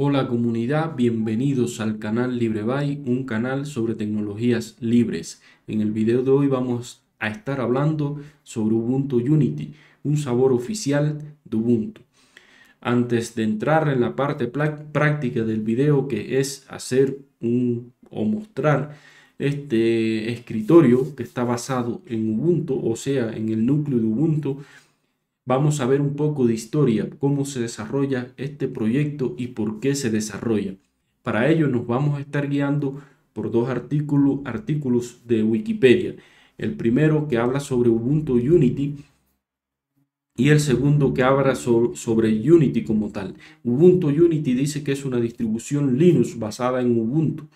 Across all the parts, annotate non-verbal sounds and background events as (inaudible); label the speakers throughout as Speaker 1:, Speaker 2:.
Speaker 1: Hola comunidad, bienvenidos al canal LibreBay, un canal sobre tecnologías libres. En el video de hoy vamos a estar hablando sobre Ubuntu Unity, un sabor oficial de Ubuntu. Antes de entrar en la parte práctica del video que es hacer un o mostrar este escritorio que está basado en Ubuntu, o sea, en el núcleo de Ubuntu, vamos a ver un poco de historia, cómo se desarrolla este proyecto y por qué se desarrolla. Para ello nos vamos a estar guiando por dos artículos, artículos de Wikipedia. El primero que habla sobre Ubuntu Unity y el segundo que habla sobre, sobre Unity como tal. Ubuntu Unity dice que es una distribución Linux basada en Ubuntu.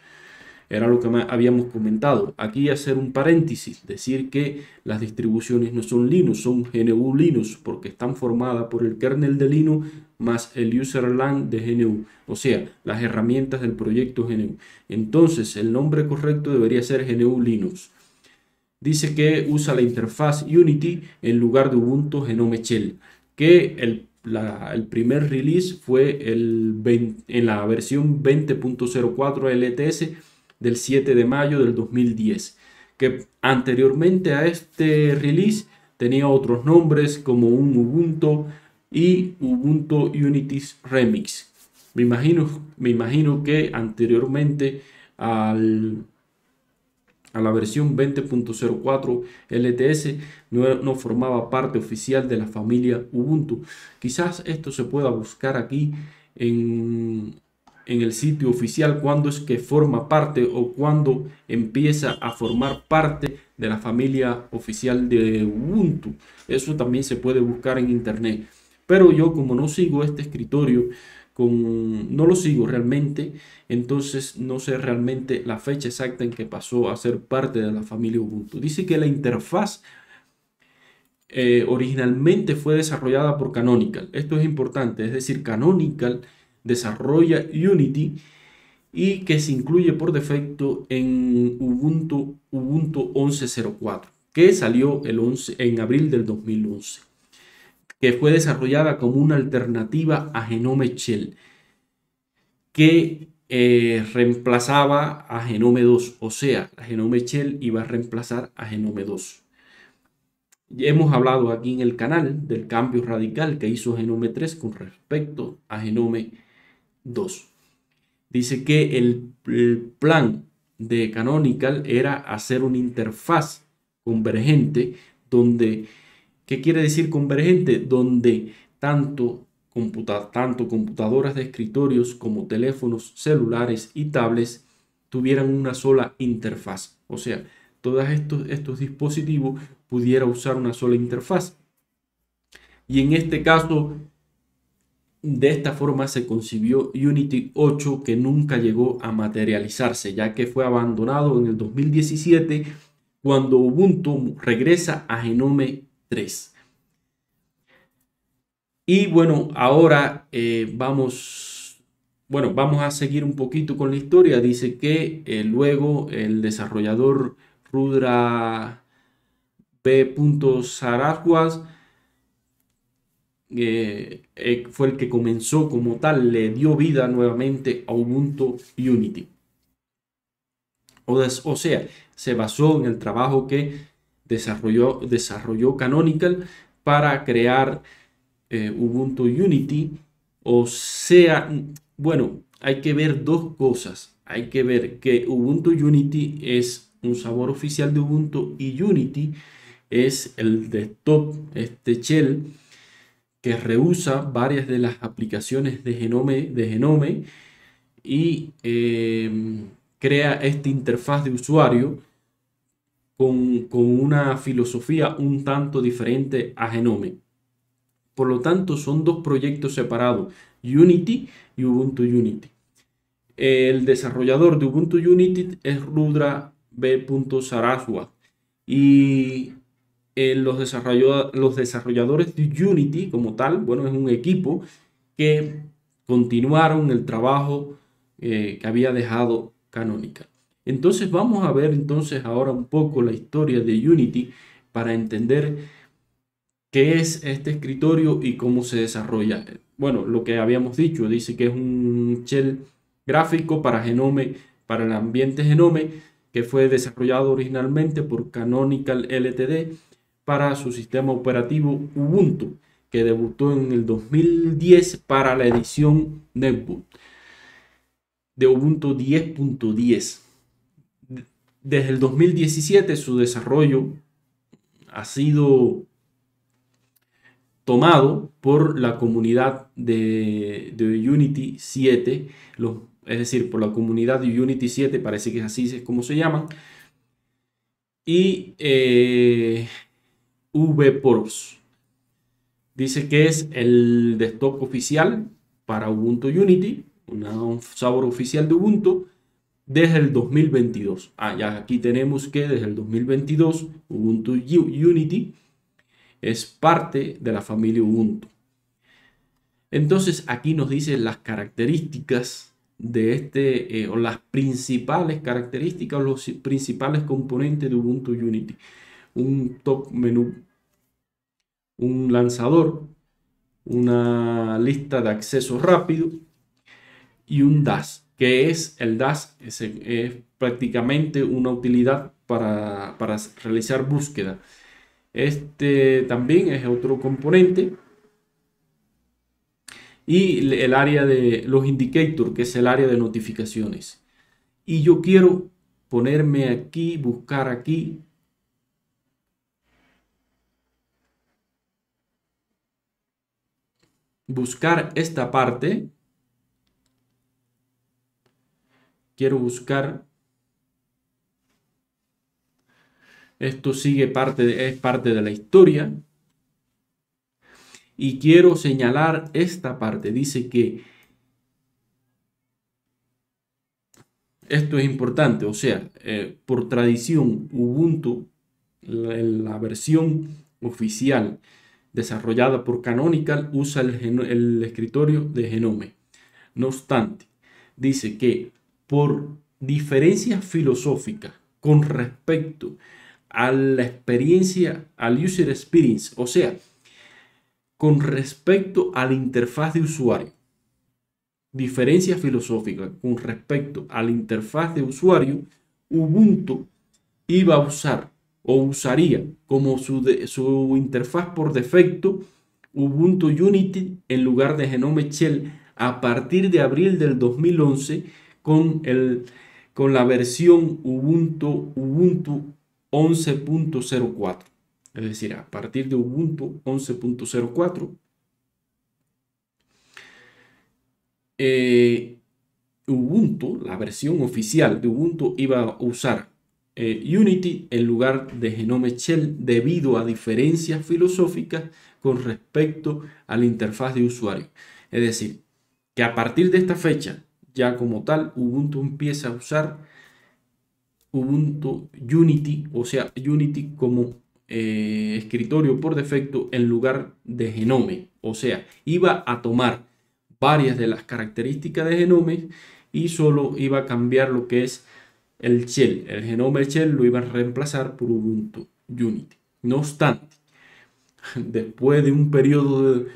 Speaker 1: Era lo que habíamos comentado. Aquí hacer un paréntesis, decir que las distribuciones no son Linux, son GNU Linux, porque están formadas por el kernel de Linux más el userland de GNU, o sea, las herramientas del proyecto GNU. Entonces, el nombre correcto debería ser GNU Linux. Dice que usa la interfaz Unity en lugar de Ubuntu Genome Shell, que el primer release fue el en la versión 20.04 LTS del 7 de mayo del 2010, que anteriormente a este release tenía otros nombres como un Ubuntu y Ubuntu Unity Remix. Me imagino, me imagino que anteriormente al, a la versión 20.04 LTS no, no, formaba parte oficial de la familia Ubuntu. Quizás esto se pueda buscar aquí en, en el sitio oficial cuando es que forma parte o cuando empieza a formar parte de la familia oficial de Ubuntu. Eso también se puede buscar en internet. Pero yo como no sigo este escritorio, con, no lo sigo realmente, entonces no sé realmente la fecha exacta en que pasó a ser parte de la familia Ubuntu. Dice que la interfaz eh, originalmente fue desarrollada por Canonical. Esto es importante, es decir, Canonical desarrolla Unity y que se incluye por defecto en Ubuntu, Ubuntu 11.04, que salió el en abril del 2011, que fue desarrollada como una alternativa a Genome Shell, que eh, reemplazaba a Genome 2, o sea, Genome Shell iba a reemplazar a Genome 2. Ya hemos hablado aquí en el canal del cambio radical que hizo Genome 3 con respecto a Genome 2. Dice que el, plan de Canonical era hacer una interfaz convergente donde, ¿qué quiere decir convergente? Donde tanto, tanto computadoras de escritorios como teléfonos celulares y tablets tuvieran una sola interfaz. O sea, todos estos, estos dispositivos pudieran usar una sola interfaz. Y en este caso, de esta forma se concibió Unity 8 que nunca llegó a materializarse, ya que fue abandonado en el 2017 cuando Ubuntu regresa a Genome 3. Y bueno, ahora eh, vamos, bueno, vamos a seguir un poquito con la historia. Dice que eh, luego el desarrollador Rudra B. Saraguas eh, fue el que comenzó como tal, le dio vida nuevamente a Ubuntu Unity. O, o sea, se basó en el trabajo que desarrolló, Canonical para crear eh, Ubuntu Unity. O sea, bueno, hay que ver dos cosas. Hay que ver que Ubuntu Unity es un sabor oficial de Ubuntu y Unity es el desktop, este shell que rehúsa varias de las aplicaciones de Genome, de Genome y em, crea esta interfaz de usuario con, una filosofía un tanto diferente a Genome. Por lo tanto, son dos proyectos separados, Unity y Ubuntu Unity. El desarrollador de Ubuntu Unity es Rudra B. Saraswat y eh, los, desarrolladores de Unity como tal, bueno, es un equipo que continuaron el trabajo eh, que había dejado Canonical. Entonces vamos a ver entonces ahora un poco la historia de Unity para entender qué es este escritorio y cómo se desarrolla. Bueno, lo que habíamos dicho, dice que es un shell gráfico para Genome, para el ambiente Genome, que fue desarrollado originalmente por Canonical LTD para su sistema operativo Ubuntu, que debutó en el 2010 para la edición Netbook de Ubuntu 10.10. Desde el 2017 su desarrollo ha sido tomado por la comunidad de, Unity 7, es decir, por la comunidad de Unity 7, parece que es así es como se llaman, y eh, VPORPS Dice que es el desktop oficial para Ubuntu Unity, un sabor oficial de Ubuntu, desde el 2022. Ah, aquí tenemos que desde el 2022 Ubuntu Unity es parte de la familia Ubuntu. Entonces aquí nos dice las características de este, eh, o las principales características, o los principales componentes de Ubuntu Unity un top menú, un lanzador, una lista de acceso rápido y un DAS. que es el DAS? Es, prácticamente una utilidad para, para realizar búsqueda. Este también es otro componente. Y el área de los indicators, que es el área de notificaciones. Y yo quiero ponerme aquí, buscar aquí buscar esta parte. Quiero buscar. Esto sigue parte de, es parte de la historia. Y quiero señalar esta parte. Dice que esto es importante. O sea, eh, por tradición, Ubuntu, la versión oficial desarrollada por Canonical usa el, escritorio de Genome. No obstante, dice que por diferencias filosóficas con respecto a la experiencia, al user experience, o sea, con respecto a la interfaz de usuario. Diferencias filosóficas con respecto a la interfaz de usuario, Ubuntu iba a usar o usaría como su, interfaz por defecto Ubuntu Unity en lugar de Genome Shell a partir de abril del 2011 con, el, con la versión Ubuntu, Ubuntu 11.04. Es decir, a partir de Ubuntu 11.04. Eh, Ubuntu, la versión oficial de Ubuntu, iba a usar eh, Unity en lugar de Genome Shell debido a diferencias filosóficas con respecto a la interfaz de usuario. Es decir, que a partir de esta fecha, ya como tal, Ubuntu empieza a usar Ubuntu Unity, o sea, Unity como eh, escritorio por defecto en lugar de Genome. O sea, iba a tomar varias de las características de Genome y solo iba a cambiar lo que es el shell, el genoma shell lo iba a reemplazar por Ubuntu Unity. No obstante, (laughs) después de un periodo de,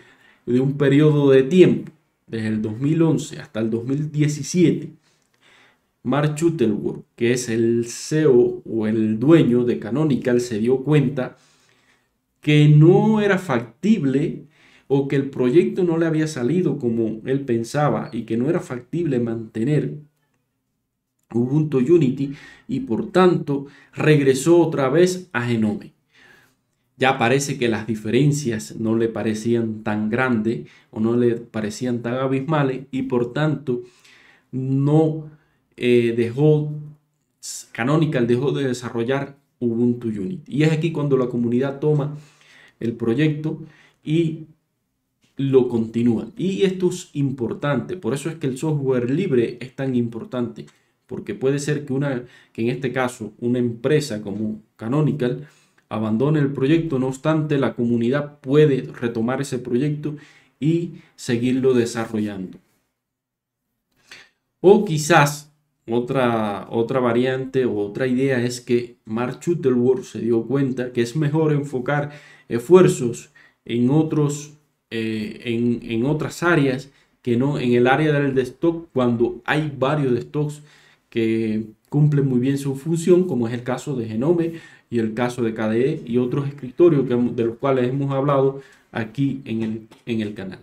Speaker 1: de, un periodo de tiempo, desde el 2011 hasta el 2017, Mark Shuttleworth, que es el CEO o el dueño de Canonical, se dio cuenta que no era factible o que el proyecto no le había salido como él pensaba y que no era factible mantener Ubuntu Unity y por tanto regresó otra vez a Genome. Ya parece que las diferencias no le parecían tan grandes o no le parecían tan abismales y por tanto no eh, dejó, Canonical dejó de desarrollar Ubuntu Unity. Y es aquí cuando la comunidad toma el proyecto y lo continúa. Y esto es importante, por eso es que el software libre es tan importante porque puede ser que, una, en este caso una empresa como Canonical abandone el proyecto, no obstante la comunidad puede retomar ese proyecto y seguirlo desarrollando. O quizás otra, otra variante o otra idea es que Mark Shuttleworth se dio cuenta que es mejor enfocar esfuerzos en, otros, eh, en, en otras áreas que no en el área del stock cuando hay varios stocks que cumplen muy bien su función, como es el caso de Genome y el caso de KDE y otros escritorios que, de los cuales hemos hablado aquí en el, en el canal.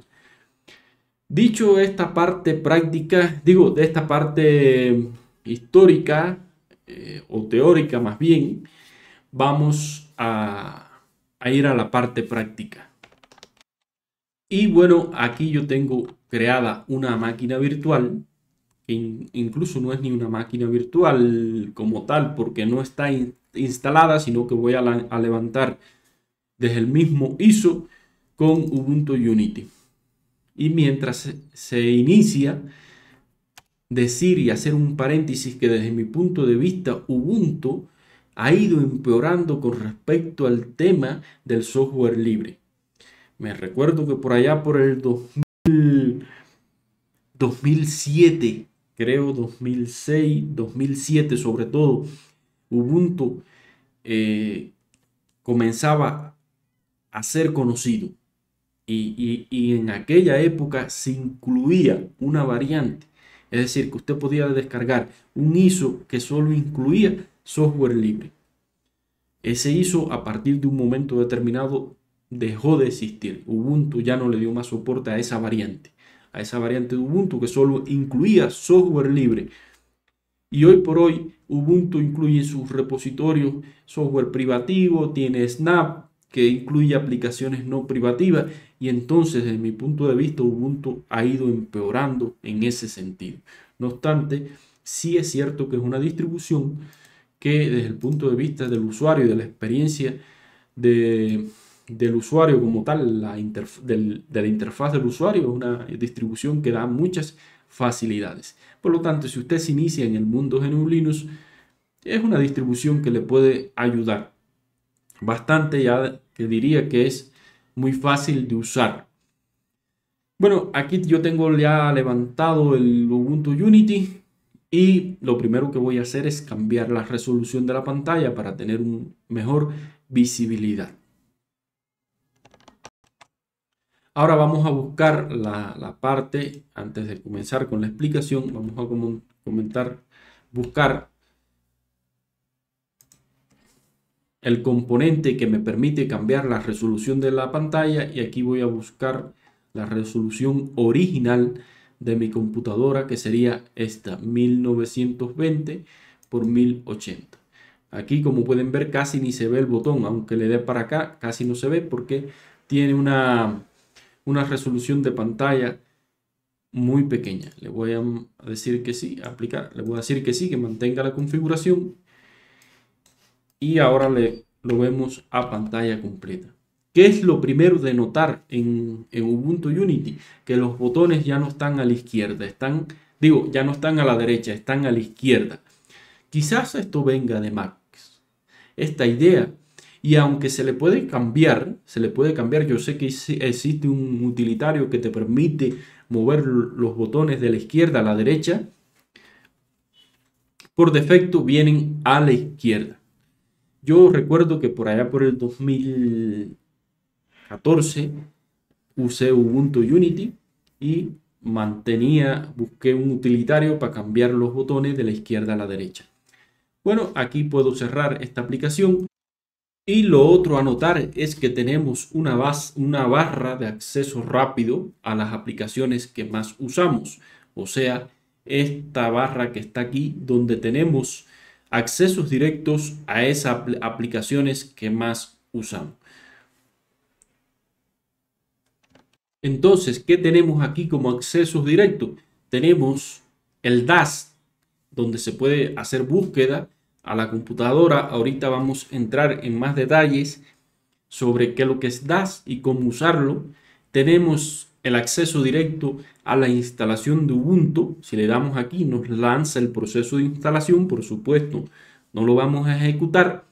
Speaker 1: Dicho esta parte práctica, digo, de esta parte histórica eh, o teórica más bien, vamos a ir a la parte práctica. Y bueno, aquí yo tengo creada una máquina virtual incluso no es ni una máquina virtual como tal, porque no está instalada, sino que voy a, levantar desde el mismo ISO con Ubuntu Unity. Y mientras se, inicia, decir y hacer un paréntesis que desde mi punto de vista Ubuntu ha ido empeorando con respecto al tema del software libre. Me recuerdo que por allá por el 2000, 2007 creo 2006, 2007 sobre todo, Ubuntu eh, comenzaba a ser conocido. Y, y, en aquella época se incluía una variante. Es decir, que usted podía descargar un ISO que solo incluía software libre. Ese ISO a partir de un momento determinado dejó de existir. Ubuntu ya no le dio más soporte a esa variante a esa variante de Ubuntu que solo incluía software libre. Y hoy por hoy Ubuntu incluye en sus repositorios software privativo, tiene Snap que incluye aplicaciones no privativas y entonces desde mi punto de vista Ubuntu ha ido empeorando en ese sentido. No obstante, sí es cierto que es una distribución que desde el punto de vista del usuario y de la experiencia de del usuario como tal, la de la interfaz del usuario, es una distribución que da muchas facilidades. Por lo tanto, si usted se inicia en el mundo GNU Linux, es una distribución que le puede ayudar bastante, ya que diría que es muy fácil de usar. Bueno, aquí yo tengo ya levantado el Ubuntu Unity y lo primero que voy a hacer es cambiar la resolución de la pantalla para tener una mejor visibilidad. Ahora vamos a buscar la, la parte, antes de comenzar con la explicación, vamos a comentar, buscar el componente que me permite cambiar la resolución de la pantalla y aquí voy a buscar la resolución original de mi computadora que sería esta 1920 por 1080 aquí como pueden ver casi ni se ve el botón aunque le dé para acá casi no se ve porque tiene una una resolución de pantalla muy pequeña. Le voy a decir que sí, aplicar, le voy a decir que sí, que mantenga la configuración. Y ahora le, lo vemos a pantalla completa. ¿Qué es lo primero de notar en, en Ubuntu Unity? Que los botones ya no están a la izquierda, están, digo, ya no están a la derecha, están a la izquierda. Quizás esto venga de Max. Esta idea y aunque se le puede cambiar, se le puede cambiar, yo sé que existe un utilitario que te permite mover los botones de la izquierda a la derecha, por defecto vienen a la izquierda. Yo recuerdo que por allá por el 2014 usé Ubuntu Unity y mantenía, busqué un utilitario para cambiar los botones de la izquierda a la derecha. Bueno, aquí puedo cerrar esta aplicación y lo otro a notar es que tenemos una, barra de acceso rápido a las aplicaciones que más usamos. O sea, esta barra que está aquí donde tenemos accesos directos a esas aplicaciones que más usamos. Entonces, ¿qué tenemos aquí como accesos directos? Tenemos el DAS, donde se puede hacer búsqueda a la computadora. Ahorita vamos a entrar en más detalles sobre qué es lo que es DAS y cómo usarlo. Tenemos el acceso directo a la instalación de Ubuntu. Si le damos aquí, nos lanza el proceso de instalación. Por supuesto, no lo vamos a ejecutar.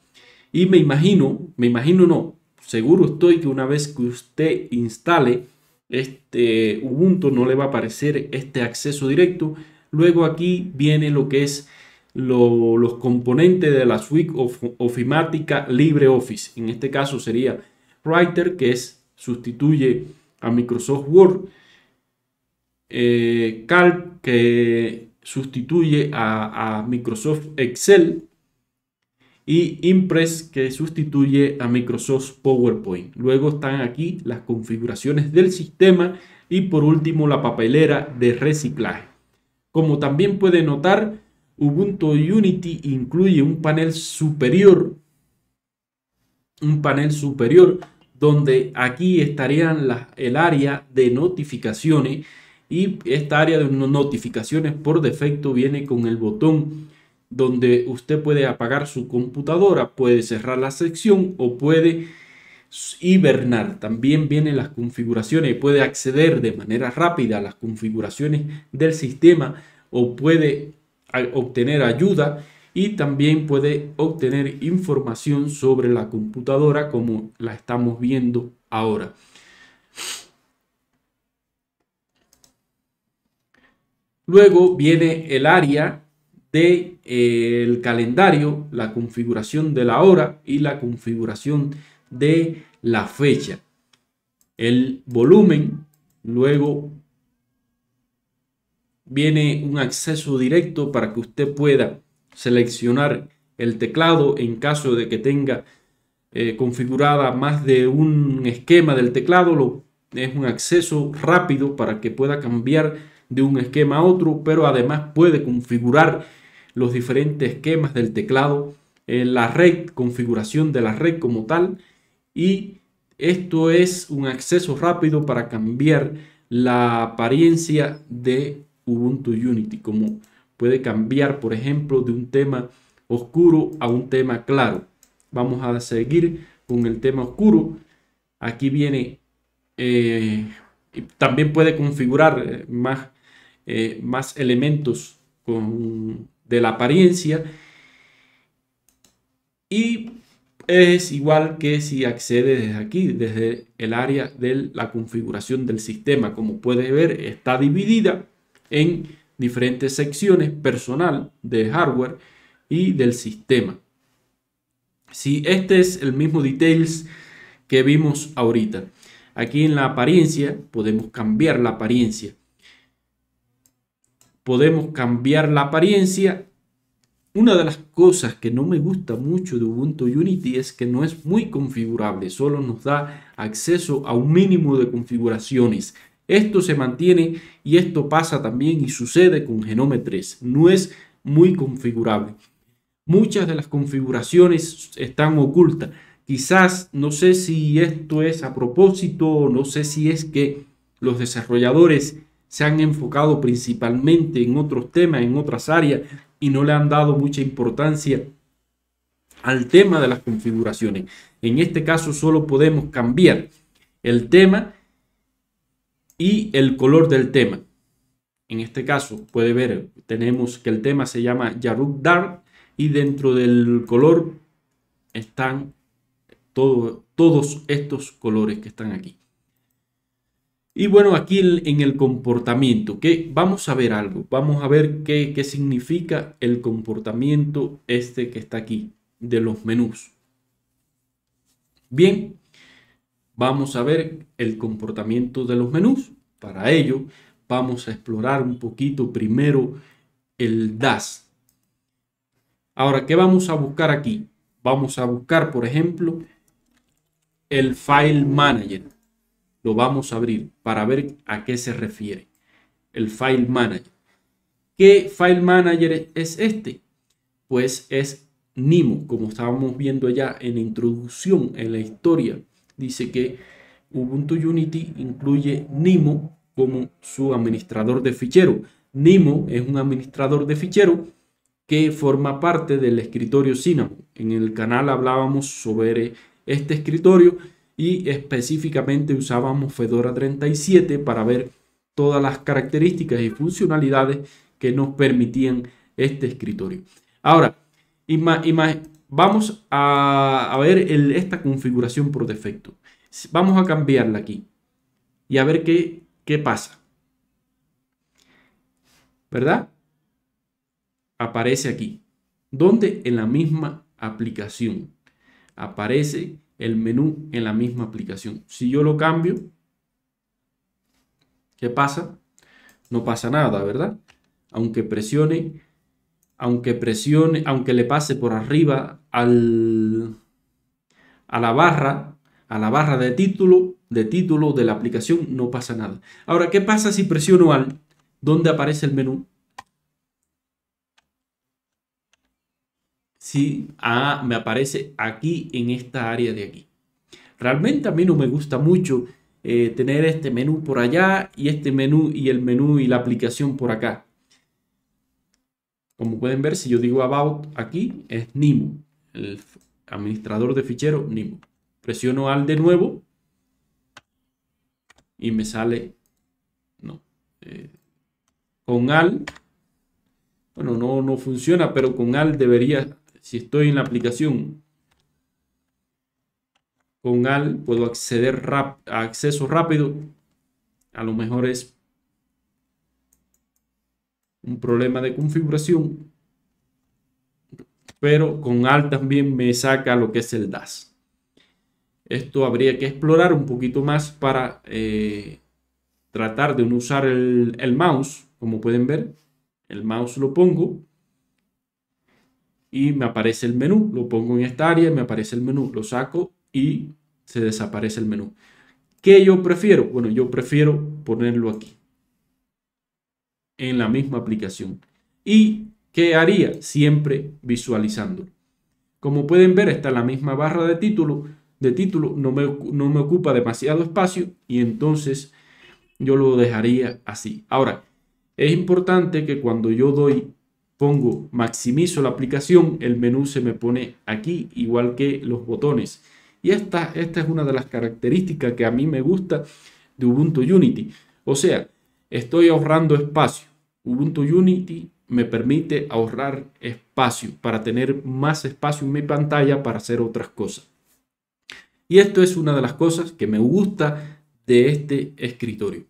Speaker 1: Y me imagino, me imagino no, seguro estoy que una vez que usted instale este Ubuntu no le va a aparecer este acceso directo. Luego aquí viene lo que es los componentes de la suite ofimática LibreOffice. En este caso sería Writer, que sustituye a Microsoft Word. Eh, Calc, que sustituye a, a Microsoft Excel y Impress que sustituye a Microsoft PowerPoint. Luego están aquí las configuraciones del sistema y por último la papelera de reciclaje. Como también puede notar, Ubuntu Unity incluye un panel superior, un panel superior donde aquí estarían el área de notificaciones y esta área de notificaciones por defecto viene con el botón donde usted puede apagar su computadora, puede cerrar la sección o puede hibernar. También vienen las configuraciones, puede acceder de manera rápida a las configuraciones del sistema o puede obtener ayuda y también puede obtener información sobre la computadora como la estamos viendo ahora. Luego viene el área del de, eh, el calendario, la configuración de la hora y la configuración de la fecha. El volumen, luego viene un acceso directo para que usted pueda seleccionar el teclado en caso de que tenga eh, configurada más de un esquema del teclado. es un acceso rápido para que pueda cambiar de un esquema a otro, pero además puede configurar los diferentes esquemas del teclado, en la red, configuración de la red como tal. Y esto es un acceso rápido para cambiar la apariencia de Ubuntu Unity, como puede cambiar, por ejemplo, de un tema oscuro a un tema claro. Vamos a seguir con el tema oscuro. Aquí viene, eh, también puede configurar eh, más, eh, más elementos de la apariencia. Y es igual que si accede desde aquí, desde el área de la configuración del sistema. Como puede ver, está dividida en diferentes secciones personal de hardware y del sistema. Si este es el mismo details que vimos ahorita. Aquí en la apariencia podemos cambiar la apariencia. Podemos cambiar la apariencia. Una de las cosas que no me gusta mucho de Ubuntu Unity es que no es muy configurable, solo nos da acceso a un mínimo de configuraciones esto se mantiene y esto pasa también y sucede con Genome 3. No es muy configurable. Muchas de las configuraciones están ocultas. Quizás no sé si esto es a propósito, o no sé si es que los desarrolladores se han enfocado principalmente en otros temas, en otras áreas y no le han dado mucha importancia al tema de las configuraciones. En este caso solo podemos cambiar el tema y el color del tema. En este caso, puede ver, tenemos que el tema se llama Yaruk Dark y dentro del color están todos estos colores que están aquí. Y bueno, aquí en el comportamiento, que vamos a ver algo, vamos a ver qué, qué, significa el comportamiento este que está aquí, de los menús. Bien, vamos a ver el comportamiento de los menús. Para ello, vamos a explorar un poquito primero el DAS. Ahora, ¿qué vamos a buscar aquí? Vamos a buscar, por ejemplo, el File Manager. Lo vamos a abrir para ver a qué se refiere. El File Manager. ¿Qué File Manager es este? Pues es Nimo, como estábamos viendo ya en la introducción, en la historia dice que Ubuntu Unity incluye Nemo como su administrador de fichero. Nemo es un administrador de fichero que forma parte del escritorio Cinnamon. En el canal hablábamos sobre este escritorio y específicamente usábamos Fedora 37 para ver todas las características y funcionalidades que nos permitían este escritorio. Ahora, ima, vamos a, ver esta configuración por defecto. Vamos a cambiarla aquí y a ver qué, qué pasa. ¿Verdad? Aparece aquí. ¿Dónde? En la misma aplicación. Aparece el menú en la misma aplicación. Si yo lo cambio, ¿qué pasa? No pasa nada, ¿verdad? Aunque presione, aunque presione, aunque le pase por arriba al, a la barra, a la barra de título, de título de la aplicación, no pasa nada. Ahora, ¿qué pasa si presiono al donde aparece el menú? Si ah, me aparece aquí en esta área de aquí. Realmente a mí no me gusta mucho eh, tener este menú por allá y este menú y el menú y la aplicación por acá. Como pueden ver, si yo digo About aquí, es Nimo el administrador de fichero Presiono al de nuevo y me sale, no, eh, con al, bueno, no, no funciona, pero con al debería, si estoy en la aplicación, con al puedo acceder a acceso rápido, a lo mejor es un problema de configuración pero con ALT también me saca lo que es el DAS. Esto habría que explorar un poquito más para eh, tratar de no usar el, el mouse, como pueden ver. El mouse lo pongo y me aparece el menú. Lo pongo en esta área, me aparece el menú, lo saco y se desaparece el menú. ¿Qué yo prefiero? Bueno, yo prefiero ponerlo aquí, en la misma aplicación. Y ¿Qué haría? Siempre visualizando. Como pueden ver, está la misma barra de título. De título no me, no me ocupa demasiado espacio y entonces yo lo dejaría así. Ahora, es importante que cuando yo doy, pongo, maximizo la aplicación, el menú se me pone aquí, igual que los botones. Y esta, esta es una de las características que a mí me gusta de Ubuntu Unity. O sea, estoy ahorrando espacio. Ubuntu Unity me permite ahorrar espacio para tener más espacio en mi pantalla para hacer otras cosas. Y esto es una de las cosas que me gusta de este escritorio.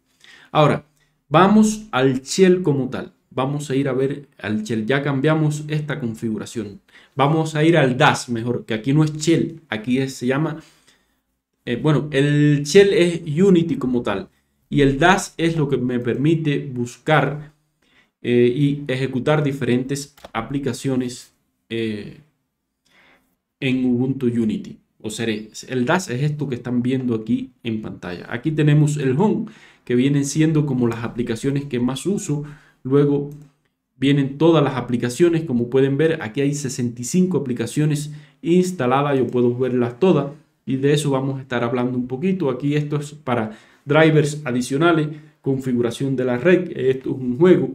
Speaker 1: Ahora, vamos al Shell como tal. Vamos a ir a ver al Shell. Ya cambiamos esta configuración. Vamos a ir al DAS mejor, que aquí no es Shell, aquí se llama... Eh, bueno, el Shell es Unity como tal. Y el DAS es lo que me permite buscar eh, y ejecutar diferentes aplicaciones eh, en Ubuntu Unity. O sea, el DAS es esto que están viendo aquí en pantalla. Aquí tenemos el Home, que vienen siendo como las aplicaciones que más uso. Luego vienen todas las aplicaciones, como pueden ver, aquí hay 65 aplicaciones instaladas, yo puedo verlas todas y de eso vamos a estar hablando un poquito. Aquí esto es para drivers adicionales, configuración de la red, esto es un juego,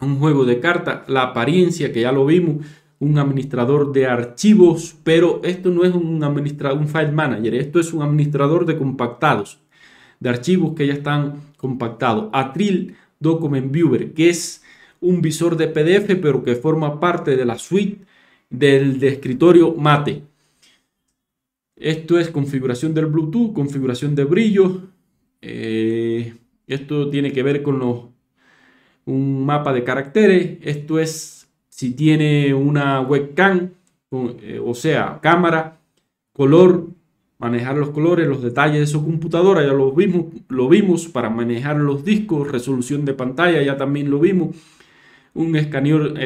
Speaker 1: un juego de cartas, la apariencia, que ya lo vimos, un administrador de archivos, pero esto no es un, administrador, un file manager, esto es un administrador de compactados, de archivos que ya están compactados. Atril Document Viewer, que es un visor de PDF, pero que forma parte de la suite del escritorio Mate. Esto es configuración del Bluetooth, configuración de brillo. Eh, esto tiene que ver con los un mapa de caracteres. Esto es si tiene una webcam, eh, o sea, cámara, color, manejar los colores, los detalles de su computadora, ya lo vimos, lo vimos para manejar los discos, resolución de pantalla, ya también lo vimos, un, un escáner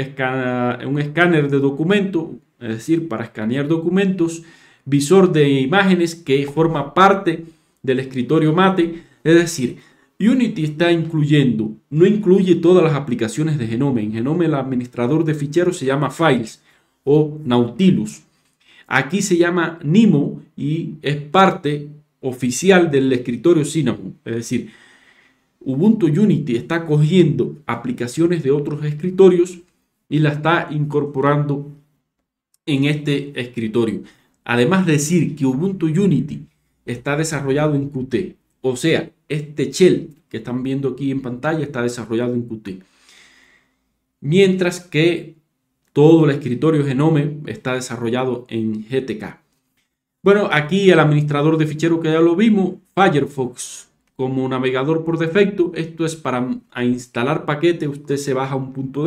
Speaker 1: de documentos es decir, para escanear documentos, visor de imágenes que forma parte del escritorio mate, es decir, Unity está incluyendo, no incluye todas las aplicaciones de Genome. En Genome el administrador de ficheros se llama Files o Nautilus. Aquí se llama Nemo y es parte oficial del escritorio Cinnamon. Es decir, Ubuntu Unity está cogiendo aplicaciones de otros escritorios y la está incorporando en este escritorio. Además de decir que Ubuntu Unity está desarrollado en Qt o sea, este shell que están viendo aquí en pantalla está desarrollado en Qt. Mientras que todo el escritorio Genome está desarrollado en GTK. Bueno, aquí el administrador de ficheros que ya lo vimos, Firefox como navegador por defecto. Esto es para instalar paquetes. Usted se baja un punto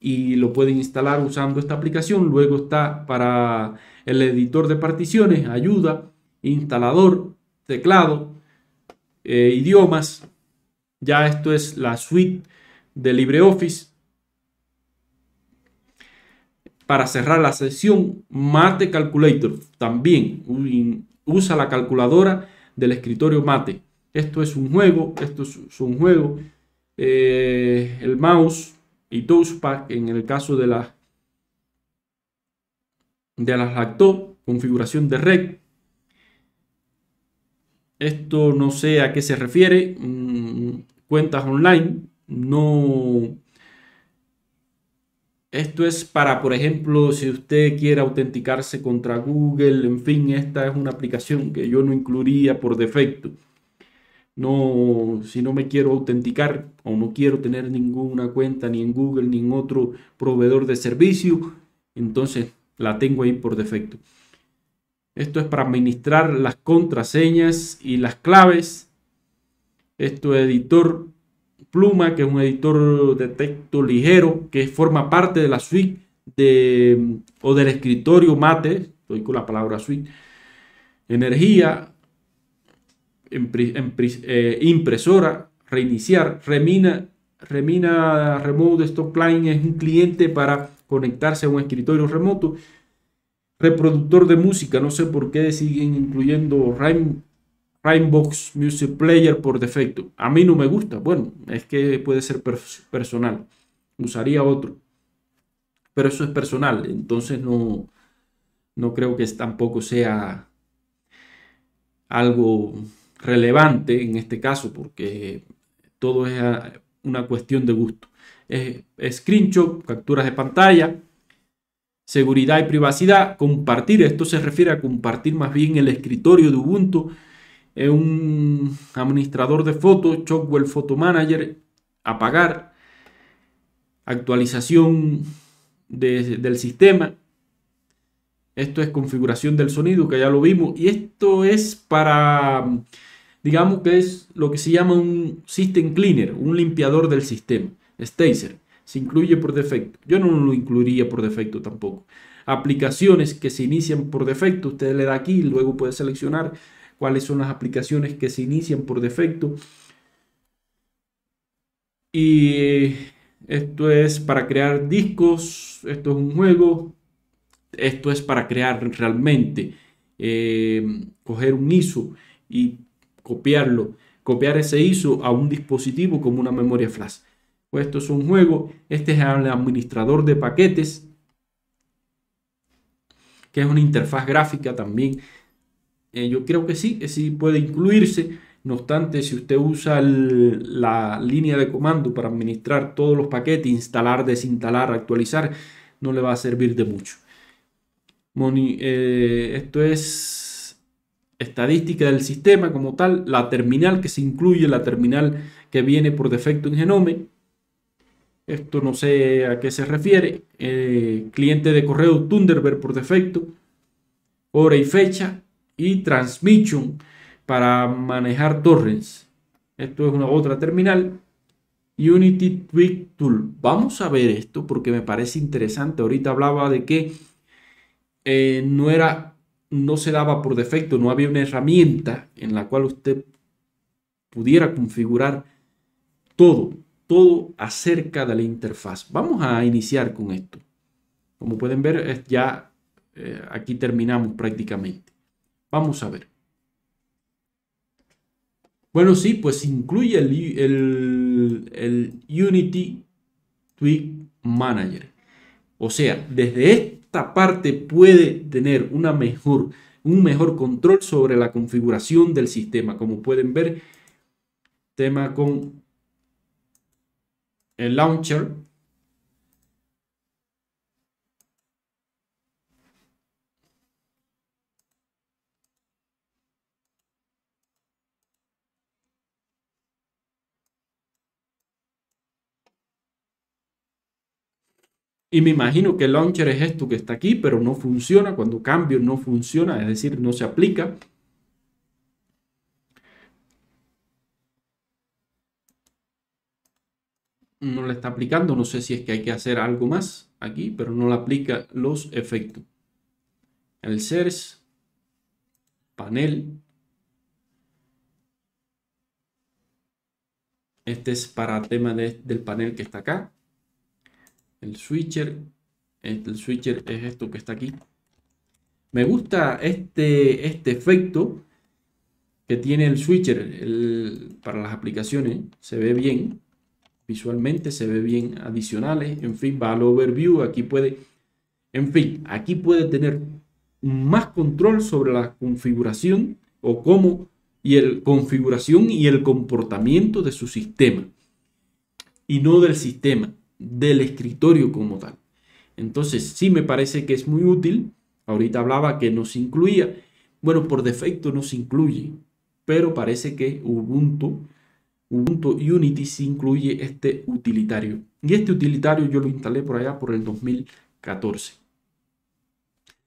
Speaker 1: y lo puede instalar usando esta aplicación. Luego está para el editor de particiones, ayuda, instalador, teclado, eh, idiomas. Ya esto es la suite de LibreOffice. Para cerrar la sesión, Mate Calculator también usa la calculadora del escritorio Mate. Esto es un juego, esto es un juego. Eh, el mouse y touchpad en el caso de la de las lacto configuración de red, esto no sé a qué se refiere. Mm, cuentas online. No. Esto es para, por ejemplo, si usted quiere autenticarse contra Google. En fin, esta es una aplicación que yo no incluiría por defecto. No, si no me quiero autenticar o no quiero tener ninguna cuenta ni en Google ni en otro proveedor de servicio, entonces la tengo ahí por defecto. Esto es para administrar las contraseñas y las claves. Esto es editor Pluma, que es un editor de texto ligero, que forma parte de la suite de, o del escritorio Mate. Estoy con la palabra suite. Energía, eh, impresora, reiniciar, remina, remina remote desktop line es un cliente para conectarse a un escritorio remoto reproductor de música. No sé por qué siguen incluyendo Rhyme, Music Player por defecto. A mí no me gusta. Bueno, es que puede ser personal. Usaría otro. Pero eso es personal. Entonces no, no creo que tampoco sea algo relevante en este caso porque todo es una cuestión de gusto. Es screenshot, capturas de pantalla, seguridad y privacidad. Compartir, esto se refiere a compartir más bien el escritorio de Ubuntu. Eh, un administrador de fotos, chockwell Photo Manager, apagar, actualización del sistema. Esto es configuración del sonido, que ya lo vimos. Y esto es para, digamos que es lo que se llama un System Cleaner, un limpiador del sistema, Stacer se incluye por defecto. Yo no lo incluiría por defecto tampoco. Aplicaciones que se inician por defecto, usted le da aquí, luego puede seleccionar cuáles son las aplicaciones que se inician por defecto. Y esto es para crear discos, esto es un juego, esto es para crear realmente, eh, coger un ISO y copiarlo, copiar ese ISO a un dispositivo como una memoria flash pues esto es un juego. Este es el administrador de paquetes, que es una interfaz gráfica también. Eh, yo creo que sí, que sí puede incluirse. No obstante, si usted usa la línea de comando para administrar todos los paquetes, instalar, desinstalar, actualizar, no le va a servir de mucho. Eh, esto es estadística del sistema como tal, la terminal que se incluye, la terminal que viene por defecto en Genome, esto no sé a qué se refiere. Eh, cliente de correo Thunderbird por defecto. Hora y fecha. Y transmission para manejar torrents. Esto es una otra terminal. Unity Tweak Tool. Vamos a ver esto porque me parece interesante. Ahorita hablaba de que eh, no era, no se daba por defecto, no había una herramienta en la cual usted pudiera configurar todo todo acerca de la interfaz. Vamos a iniciar con esto. Como pueden ver, ya eh, aquí terminamos prácticamente. Vamos a ver. Bueno, sí, pues incluye el, Unity Tweak Manager. O sea, desde esta parte puede tener una mejor, un mejor control sobre la configuración del sistema. Como pueden ver, tema con el launcher Y me imagino que el launcher es esto que está aquí, pero no funciona. Cuando cambio no funciona, es decir, no se aplica. no la está aplicando. No sé si es que hay que hacer algo más aquí, pero no la aplica los efectos. El SERS. panel. Este es para tema del panel que está acá. El switcher. El switcher es esto que está aquí. Me gusta este, este efecto que tiene el switcher para las aplicaciones. Se ve bien visualmente se ve bien adicionales, en fin, va al overview, aquí puede, en fin, aquí puede tener más control sobre la configuración o cómo y el configuración y el comportamiento de su sistema y no del sistema, del escritorio como tal. Entonces, sí me parece que es muy útil. Ahorita hablaba que no se incluía. Bueno, por defecto no se incluye, pero parece que Ubuntu Ubuntu Unity sí incluye este utilitario. Y este utilitario yo lo instalé por allá por el 2014.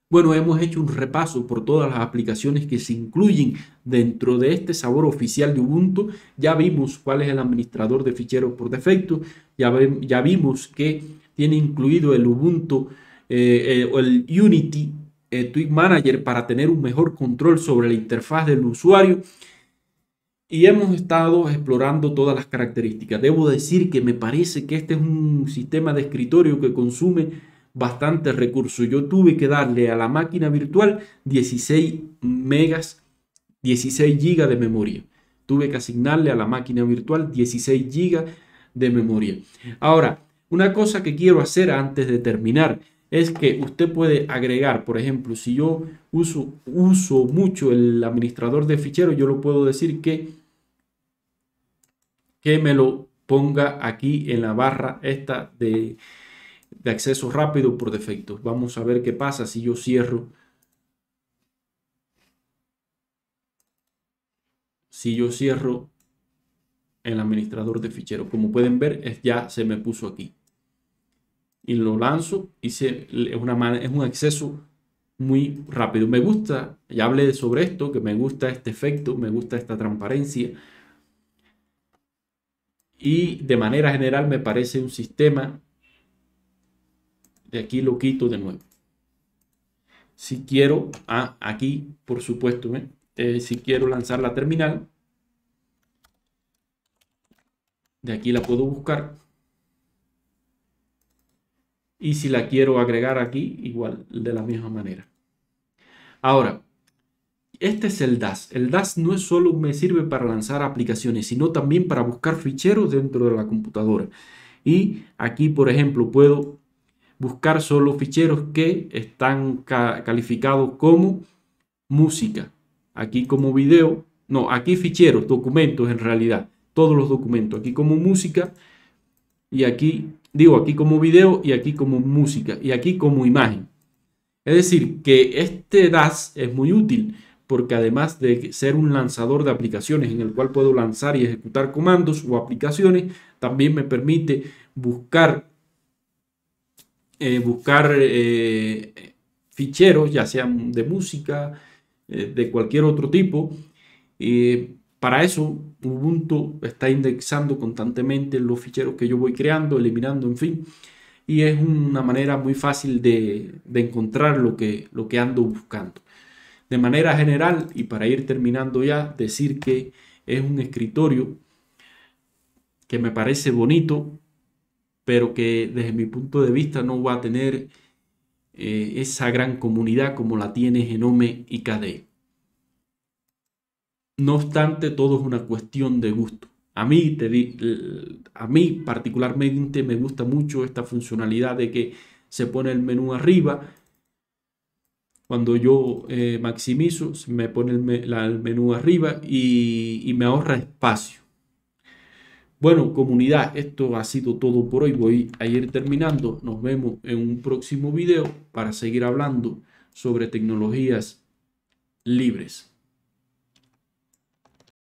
Speaker 1: Bueno, hemos hecho un repaso por todas las aplicaciones que se incluyen dentro de este sabor oficial de Ubuntu. Ya vimos cuál es el administrador de ficheros por defecto. Ya, vimos que tiene incluido el Ubuntu eh, eh, o el Unity eh, Manager para tener un mejor control sobre la interfaz del usuario y hemos estado explorando todas las características. Debo decir que me parece que este es un sistema de escritorio que consume bastante recursos. Yo tuve que darle a la máquina virtual 16 megas, 16 gigas de memoria. Tuve que asignarle a la máquina virtual 16 gigas de memoria. Ahora, una cosa que quiero hacer antes de terminar es que usted puede agregar, por ejemplo, si yo uso, mucho el administrador de ficheros, yo lo puedo decir que que me lo ponga aquí en la barra esta de, acceso rápido por defecto. Vamos a ver qué pasa si yo cierro. Si yo cierro el administrador de ficheros. Como pueden ver, ya se me puso aquí. Y lo lanzo y es, es un acceso muy rápido. Me gusta, ya hablé sobre esto, que me gusta este efecto, me gusta esta transparencia y de manera general me parece un sistema, de aquí lo quito de nuevo. Si quiero, ah, aquí por supuesto, ¿eh? Eh, si quiero lanzar la terminal, de aquí la puedo buscar. Y si la quiero agregar aquí, igual, de la misma manera. Ahora, este es el DAS. El DAS no es solo me sirve para lanzar aplicaciones, sino también para buscar ficheros dentro de la computadora. Y aquí, por ejemplo, puedo buscar solo ficheros que están calificados como música. Aquí como video, no, aquí ficheros, documentos en realidad, todos los documentos. Aquí como música y aquí, digo, aquí como video y aquí como música y aquí como imagen. Es decir, que este DAS es muy útil porque además de ser un lanzador de aplicaciones en el cual puedo lanzar y ejecutar comandos o aplicaciones, también me permite buscar, eh, buscar eh, ficheros, ya sean de música, eh, de cualquier otro tipo. para eso Ubuntu está indexando constantemente los ficheros que yo voy creando, eliminando, en fin. Y es una manera muy fácil de, de encontrar lo que, lo que ando buscando. De manera general, y para ir terminando ya, decir que es un escritorio que me parece bonito, pero que desde mi punto de vista no va a tener eh, esa gran comunidad como la tiene Genome y KDE. No obstante, todo es una cuestión de gusto. A mí, te a mí particularmente me gusta mucho esta funcionalidad de que se pone el menú arriba cuando yo eh, maximizo, me pone el, menú arriba y, y me ahorra espacio. Bueno, comunidad, esto ha sido todo por hoy. Voy a ir terminando. Nos vemos en un próximo video para seguir hablando sobre tecnologías libres.